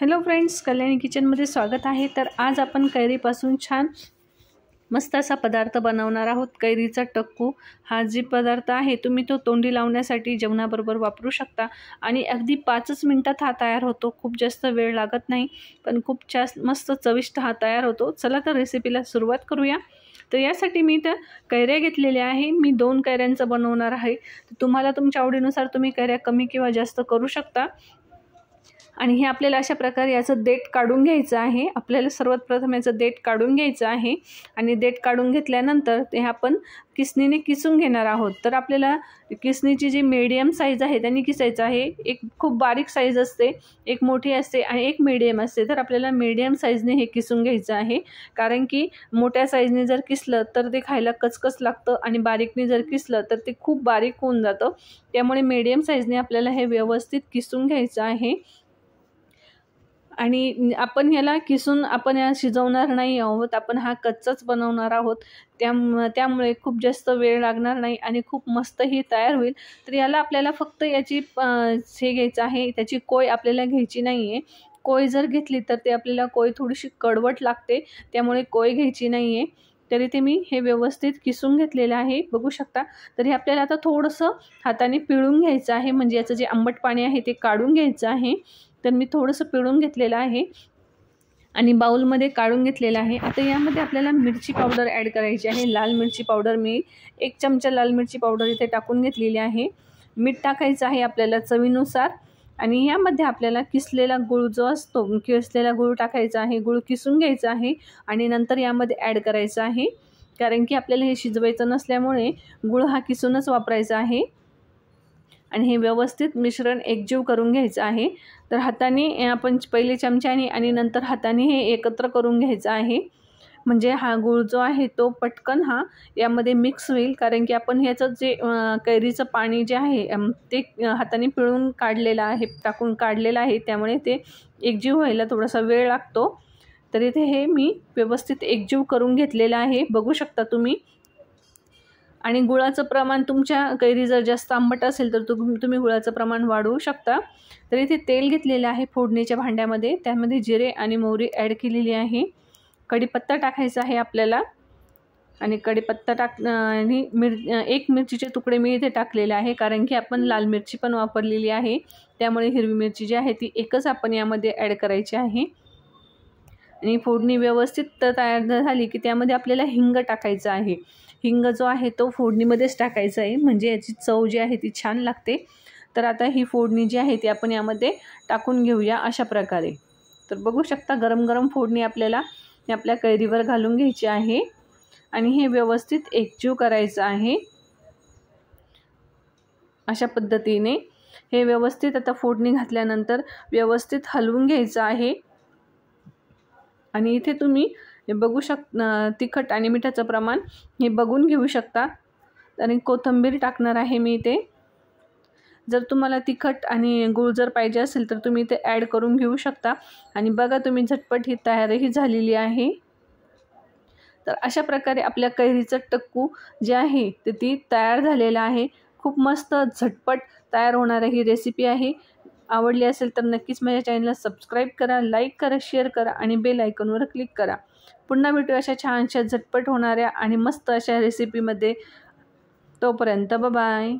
hello friends Kalyani किचनमध्ये स्वागत आहे तर आज आपण कैरीपासून छान मस्त असा पदार्थ बनवणार आहोत कैरीचा टक्कू हा जे पदार्थ आहे तुम्ही तो तोंडी लावण्यासाठी जेवणाबरोबर वापरू शकता आणि अगदी पाचच मिनटात हा तयार होतो खूप जास्त वेळ लागत नाही पण खूप जास्त मस्त चविष्ट हा तयार होतो चला तर रेसिपीला सुरुवात करूया तर यासाठी मी तर कैऱ्या घेतलेल्या आहे मी दोन कैऱ्यांचं बनवणार आहे तुम्हाला तुमच्या आवडीनुसार तुम्ही कैऱ्या कमी किंवा जास्त करू शकता आणि हे आपल्याला अशा प्रकारे याचं देठ काढून घ्यायचं आहे आपल्याला सर्वात प्रथम याचं डेट काढून घ्यायचं आहे आणि देठ काढून घेतल्यानंतर ते आपण किसनीने किसून घेणार आहोत तर आपल्याला किसनीची जी मीडियम साईज आहे त्यांनी किसायचं आहे एक खूप बारीक साईज असते एक मोठी असते आणि एक मीडियम असते तर आपल्याला मीडियम साईजने हे किसून घ्यायचं आहे कारण की मोठ्या साईजने जर किसलं तर ते खायला कचकच लागतं आणि बारीकने जर किसलं तर ते खूप बारीक होऊन जातं त्यामुळे मीडियम साईजने आपल्याला हे व्यवस्थित किसून घ्यायचं आहे आणि आपण ह्याला किसून आपण या शिजवणार नाही आहोत आपण हा कच्चाच बनवणार आहोत त्या त्यामुळे खूप जास्त वेळ लागणार नाही आणि खूप मस्त तयार होईल तर याला आपल्याला फक्त याची हे घ्यायचं आहे त्याची कोय आपल्याला घ्यायची नाही आहे कोय जर घेतली तर ते आपल्याला कोय थोडीशी कडवट लागते त्यामुळे कोय घ्यायची नाही आहे तरी ते मी हे व्यवस्थित किसून घेतलेलं आहे बघू शकता तरी आपल्याला आता थोडंसं हाताने पिळून घ्यायचं आहे म्हणजे याचं जे आंबट पाणी आहे ते काढून घ्यायचं आहे तर मी थोडंसं पिळून घेतलेलं आहे आणि बाऊलमध्ये काढून घेतलेलं आहे आता यामध्ये आपल्याला मिरची पावडर ॲड करायची आहे लाल मिरची पावडर मी एक चमचा लाल मिरची पावडर इथे टाकून घेतलेली आहे मीठ टाकायचं आहे आपल्याला चवीनुसार आणि यामध्ये आपल्याला किसलेला गूळ जो असतो किसलेला गूळ टाकायचा आहे गूळ किसून घ्यायचा आहे आणि नंतर यामध्ये ॲड करायचं आहे कारण की आपल्याला हे शिजवायचं नसल्यामुळे गुळ हा किसूनच वापरायचा आहे आणि हे व्यवस्थित मिश्रण एकजीव करून घ्यायचं आहे तर हाताने आपण पहिले चमच्याने आणि नंतर हाताने हे एकत्र करून घ्यायचं आहे म्हणजे हा गूळ जो आहे तो पटकन हा यामध्ये मिक्स होईल कारण की आपण ह्याचं जे कैरीचं पाणी जे आहे ते हाताने पिळून काढलेलं आहे टाकून काढलेलं आहे त्यामुळे ते एकजीव व्हायला थोडासा वेळ लागतो तर इथे हे मी व्यवस्थित एकजीव करून घेतलेलं आहे बघू शकता तुम्ही आणि गुळाचं प्रमाण तुमच्या कैरी जर जास्त आंबट असेल तर तुम तुम्ही गुळाचं प्रमाण वाढवू शकता तर इथे तेल घेतलेलं आहे फोडणीच्या भांड्यामध्ये त्यामध्ये जिरे आणि मोहरी ॲड केलेली आहे कढीपत्ता टाकायचा आहे आपल्याला आणि कढीपत्ता टाक आणि मिर एक मिरचीचे तुकडे मी इथे टाकलेले आहे कारण की आपण लाल मिरची पण वापरलेली आहे त्यामुळे हिरवी मिरची जी आहे ती एकच आपण यामध्ये ॲड करायची आहे आणि फोडणी व्यवस्थित तयार झाली की त्यामध्ये आपल्याला हिंग टाकायचं आहे हिंग जो आहे तो फोडणीमध्येच टाकायचा आहे म्हणजे याची चव जी आहे ती छान लागते तर आता ही फोडणी जी आहे ती आपण यामध्ये टाकून घेऊया अशा प्रकारे तर बघू शकता गरम गरम फोडणी आपल्याला आपल्या कैरीवर घालून घ्यायची आहे आणि हे व्यवस्थित एकजीव करायचं आहे अशा पद्धतीने हे व्यवस्थित आता फोडणी घातल्यानंतर व्यवस्थित हलवून घ्यायचं आहे आणि इथे तुम्ही हे बघू शक तिखट आणि मिठाचं प्रमाण हे बघून घेऊ शकता आणि कोथंबीर टाकणार आहे मी इथे जर तुम्हाला तिखट आणि गुळ जर पाहिजे असेल तर तुम्ही ते ॲड करून घेऊ शकता आणि बघा तुम्ही झटपट ही तयारही झालेली आहे तर अशा प्रकारे आपल्या कैरीचं टक्कू जे आहे ते ती तयार झालेलं आहे खूप मस्त झटपट तयार होणारी ही रेसिपी आहे आवडली असेल तर नक्कीच माझ्या चॅनलला सबस्क्राईब करा लाईक करा शेअर करा आणि बेल आयकॉनवर क्लिक करा पुन्हा भेटू अशा छानशा झटपट होणाऱ्या आणि मस्त अशा रेसिपीमध्ये तोपर्यंत बाय